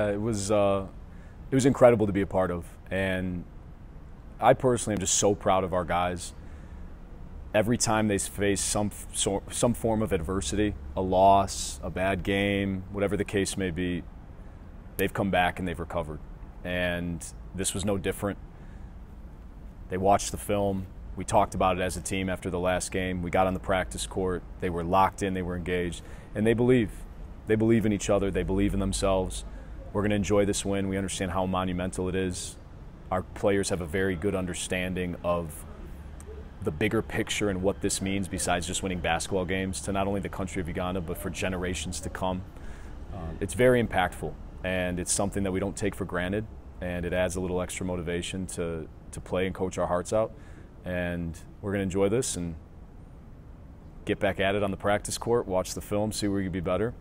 Uh, it was uh, it was incredible to be a part of, and I personally am just so proud of our guys. Every time they face some so, some form of adversity, a loss, a bad game, whatever the case may be, they've come back and they've recovered. And this was no different. They watched the film. We talked about it as a team after the last game. We got on the practice court. They were locked in. They were engaged, and they believe. They believe in each other. They believe in themselves. We're going to enjoy this win. We understand how monumental it is. Our players have a very good understanding of the bigger picture and what this means besides just winning basketball games to not only the country of Uganda, but for generations to come. Um, it's very impactful, and it's something that we don't take for granted, and it adds a little extra motivation to, to play and coach our hearts out. And we're going to enjoy this and get back at it on the practice court, watch the film, see where you can be better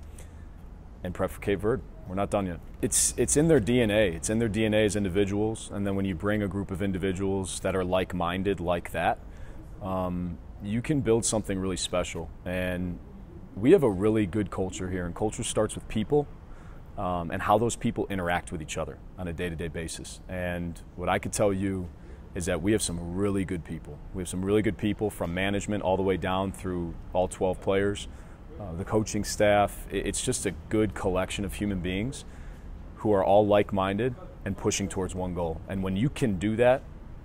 and prep for Cape Verde. We're not done yet. It's, it's in their DNA. It's in their DNA as individuals. And then when you bring a group of individuals that are like minded like that, um, you can build something really special. And we have a really good culture here. And culture starts with people um, and how those people interact with each other on a day to day basis. And what I could tell you is that we have some really good people. We have some really good people from management all the way down through all 12 players uh, the coaching staff. It's just a good collection of human beings who are all like minded and pushing towards one goal. And when you can do that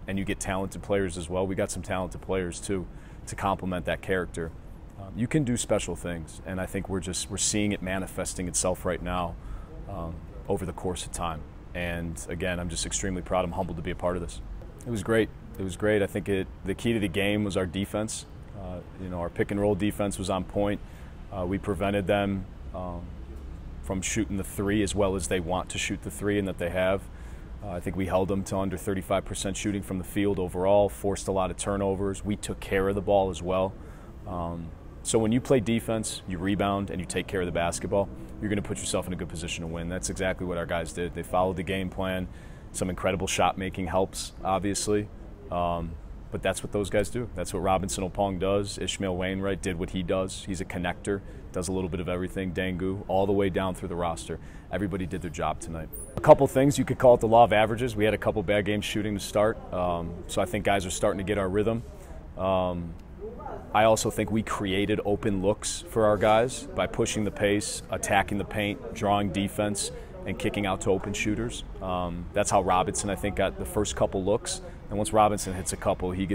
and you get talented players as well, we got some talented players too to complement that character. Um, you can do special things, and I think we're just we're seeing it manifesting itself right now um, over the course of time. And again, I'm just extremely proud. I'm humbled to be a part of this. It was great. It was great. I think it, the key to the game was our defense. Uh, you know, our pick and roll defense was on point. Uh, we prevented them um, from shooting the three as well as they want to shoot the three and that they have. Uh, I think we held them to under 35% shooting from the field overall, forced a lot of turnovers. We took care of the ball as well. Um, so when you play defense, you rebound, and you take care of the basketball, you're going to put yourself in a good position to win. That's exactly what our guys did. They followed the game plan. Some incredible shot making helps, obviously. Um, but that's what those guys do. That's what Robinson Opong does. Ishmael Wainwright did what he does. He's a connector, does a little bit of everything. Dangu, all the way down through the roster. Everybody did their job tonight. A couple things, you could call it the law of averages. We had a couple bad games shooting to start. Um, so I think guys are starting to get our rhythm. Um, I also think we created open looks for our guys by pushing the pace, attacking the paint, drawing defense, and kicking out to open shooters. Um, that's how Robinson, I think, got the first couple looks. And once Robinson hits a couple, he gets.